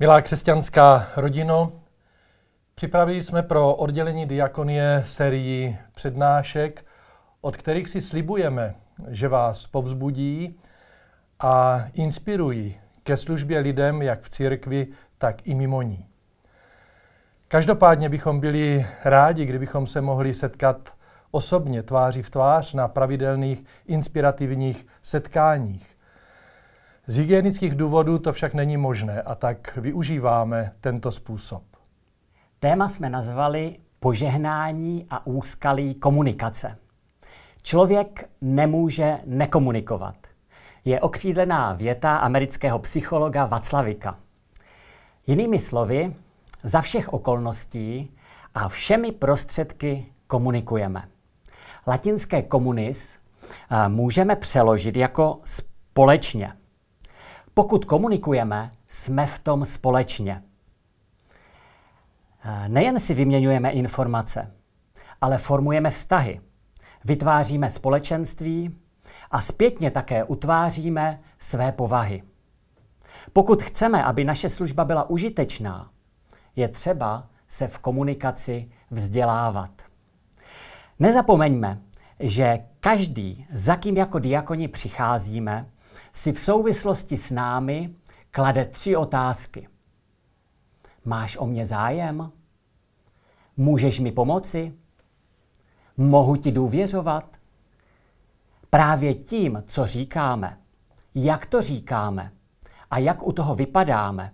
Milá křesťanská rodino, připravili jsme pro oddělení diakonie sérii přednášek, od kterých si slibujeme, že vás povzbudí a inspirují ke službě lidem jak v církvi, tak i mimo ní. Každopádně bychom byli rádi, kdybychom se mohli setkat osobně, tváří v tvář, na pravidelných inspirativních setkáních. Z hygienických důvodů to však není možné a tak využíváme tento způsob. Téma jsme nazvali požehnání a úskalí komunikace. Člověk nemůže nekomunikovat. Je okřídlená věta amerického psychologa Vaclavika. Jinými slovy, za všech okolností a všemi prostředky komunikujeme. Latinské komunis eh, můžeme přeložit jako společně. Pokud komunikujeme, jsme v tom společně. Eh, nejen si vyměňujeme informace, ale formujeme vztahy, vytváříme společenství a zpětně také utváříme své povahy. Pokud chceme, aby naše služba byla užitečná, je třeba se v komunikaci vzdělávat. Nezapomeňme, že každý, za kým jako diakoni přicházíme, si v souvislosti s námi klade tři otázky. Máš o mě zájem? Můžeš mi pomoci? Mohu ti důvěřovat? Právě tím, co říkáme, jak to říkáme a jak u toho vypadáme,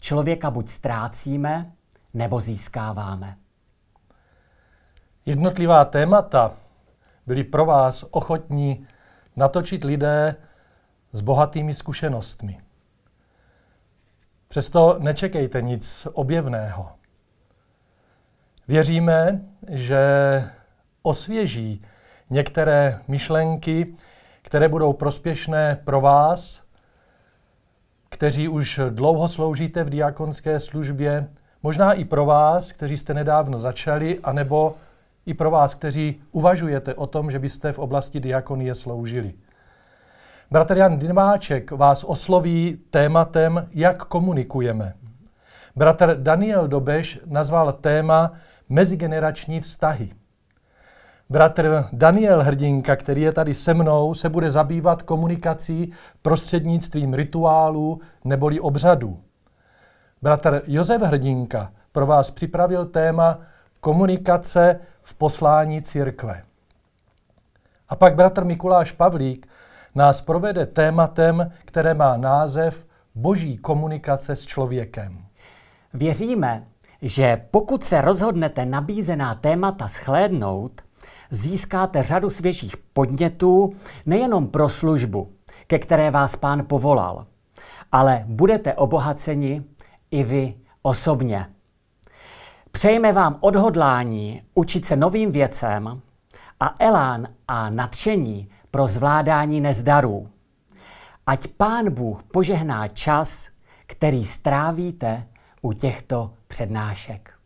člověka buď ztrácíme nebo získáváme. Jednotlivá témata byli pro vás ochotní natočit lidé, s bohatými zkušenostmi. Přesto nečekejte nic objevného. Věříme, že osvěží některé myšlenky, které budou prospěšné pro vás, kteří už dlouho sloužíte v diakonské službě, možná i pro vás, kteří jste nedávno začali, anebo i pro vás, kteří uvažujete o tom, že byste v oblasti diakonie sloužili. Bratr Jan Dymáček vás osloví tématem, jak komunikujeme. Bratr Daniel Dobeš nazval téma mezigenerační vztahy. Bratr Daniel Hrdinka, který je tady se mnou, se bude zabývat komunikací prostřednictvím rituálů neboli obřadů. Bratr Josef Hrdinka pro vás připravil téma komunikace v poslání církve. A pak bratr Mikuláš Pavlík nás provede tématem, které má název Boží komunikace s člověkem. Věříme, že pokud se rozhodnete nabízená témata schlédnout, získáte řadu svěžích podnětů nejenom pro službu, ke které vás pán povolal, ale budete obohaceni i vy osobně. Přejeme vám odhodlání učit se novým věcem a elán a nadšení pro zvládání nezdarů. Ať Pán Bůh požehná čas, který strávíte u těchto přednášek.